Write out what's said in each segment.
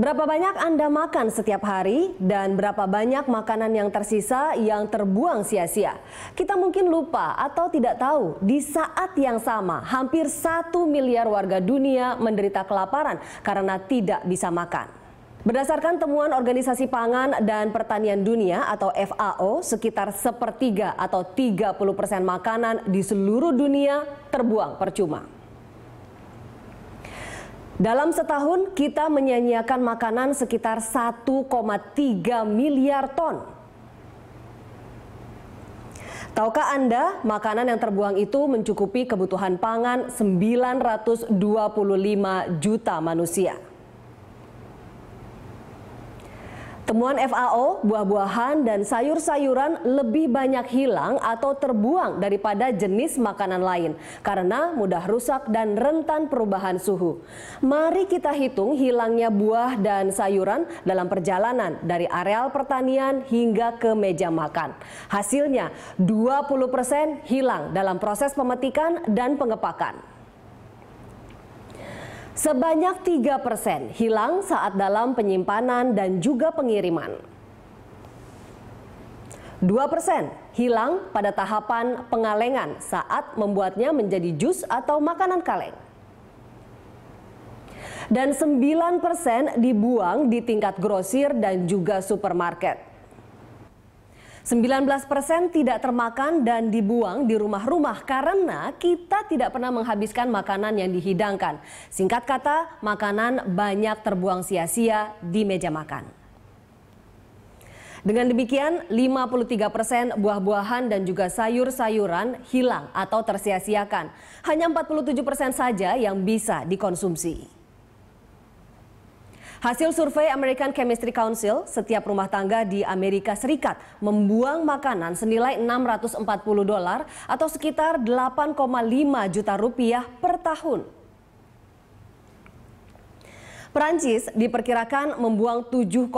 Berapa banyak Anda makan setiap hari dan berapa banyak makanan yang tersisa yang terbuang sia-sia? Kita mungkin lupa atau tidak tahu di saat yang sama hampir satu miliar warga dunia menderita kelaparan karena tidak bisa makan. Berdasarkan temuan Organisasi Pangan dan Pertanian Dunia atau FAO, sekitar sepertiga atau 30 persen makanan di seluruh dunia terbuang percuma. Dalam setahun kita menyanyiakan makanan sekitar 1,3 miliar ton. Tahukah Anda, makanan yang terbuang itu mencukupi kebutuhan pangan 925 juta manusia. Temuan FAO, buah-buahan dan sayur-sayuran lebih banyak hilang atau terbuang daripada jenis makanan lain karena mudah rusak dan rentan perubahan suhu. Mari kita hitung hilangnya buah dan sayuran dalam perjalanan dari areal pertanian hingga ke meja makan. Hasilnya 20% hilang dalam proses pemetikan dan pengepakan sebanyak 3% hilang saat dalam penyimpanan dan juga pengiriman. 2% hilang pada tahapan pengalengan saat membuatnya menjadi jus atau makanan kaleng. Dan 9% dibuang di tingkat grosir dan juga supermarket. 19 persen tidak termakan dan dibuang di rumah-rumah karena kita tidak pernah menghabiskan makanan yang dihidangkan. Singkat kata, makanan banyak terbuang sia-sia di meja makan. Dengan demikian, 53 persen buah-buahan dan juga sayur-sayuran hilang atau tersia-siakan. Hanya 47 persen saja yang bisa dikonsumsi. Hasil survei American Chemistry Council, setiap rumah tangga di Amerika Serikat membuang makanan senilai 640 dolar atau sekitar 8,5 juta rupiah per tahun. Perancis diperkirakan membuang 7,1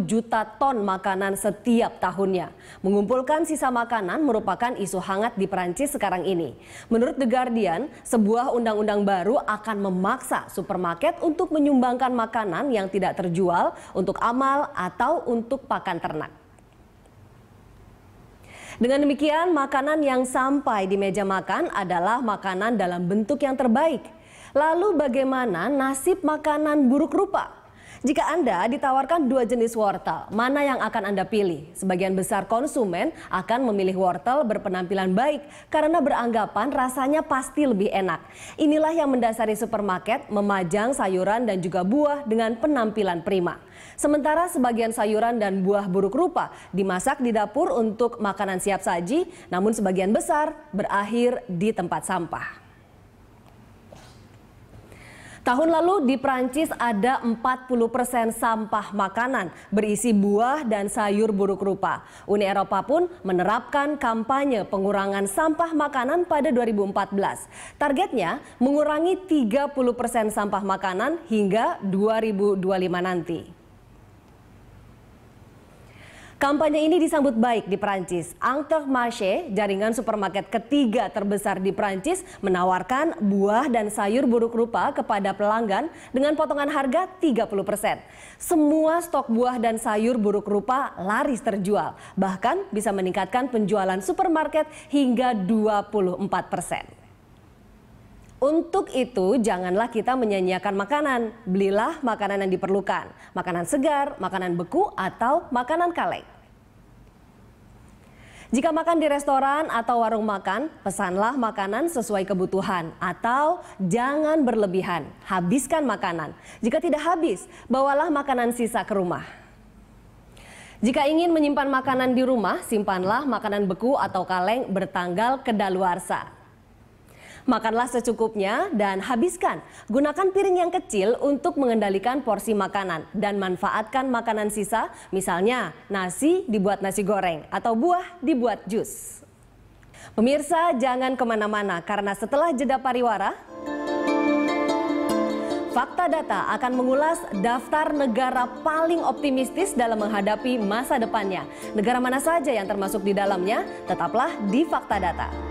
juta ton makanan setiap tahunnya. Mengumpulkan sisa makanan merupakan isu hangat di Perancis sekarang ini. Menurut The Guardian, sebuah undang-undang baru akan memaksa supermarket untuk menyumbangkan makanan yang tidak terjual untuk amal atau untuk pakan ternak. Dengan demikian, makanan yang sampai di meja makan adalah makanan dalam bentuk yang terbaik. Lalu bagaimana nasib makanan buruk rupa? Jika Anda ditawarkan dua jenis wortel, mana yang akan Anda pilih? Sebagian besar konsumen akan memilih wortel berpenampilan baik karena beranggapan rasanya pasti lebih enak. Inilah yang mendasari supermarket memajang sayuran dan juga buah dengan penampilan prima. Sementara sebagian sayuran dan buah buruk rupa dimasak di dapur untuk makanan siap saji, namun sebagian besar berakhir di tempat sampah. Tahun lalu di Prancis ada 40% sampah makanan berisi buah dan sayur buruk rupa. Uni Eropa pun menerapkan kampanye pengurangan sampah makanan pada 2014. Targetnya mengurangi 30% sampah makanan hingga 2025 nanti. Kampanye ini disambut baik di Prancis. Marché, jaringan supermarket ketiga terbesar di Prancis, menawarkan buah dan sayur buruk rupa kepada pelanggan dengan potongan harga 30%. Semua stok buah dan sayur buruk rupa laris terjual, bahkan bisa meningkatkan penjualan supermarket hingga 24%. Untuk itu, janganlah kita menyanyiakan makanan. Belilah makanan yang diperlukan, makanan segar, makanan beku, atau makanan kaleng. Jika makan di restoran atau warung makan, pesanlah makanan sesuai kebutuhan atau jangan berlebihan. Habiskan makanan. Jika tidak habis, bawalah makanan sisa ke rumah. Jika ingin menyimpan makanan di rumah, simpanlah makanan beku atau kaleng bertanggal kedaluarsa. Makanlah secukupnya dan habiskan. Gunakan piring yang kecil untuk mengendalikan porsi makanan dan manfaatkan makanan sisa, misalnya nasi dibuat nasi goreng atau buah dibuat jus. Pemirsa jangan kemana-mana karena setelah jeda pariwara, Fakta Data akan mengulas daftar negara paling optimistis dalam menghadapi masa depannya. Negara mana saja yang termasuk di dalamnya, tetaplah di Fakta Data.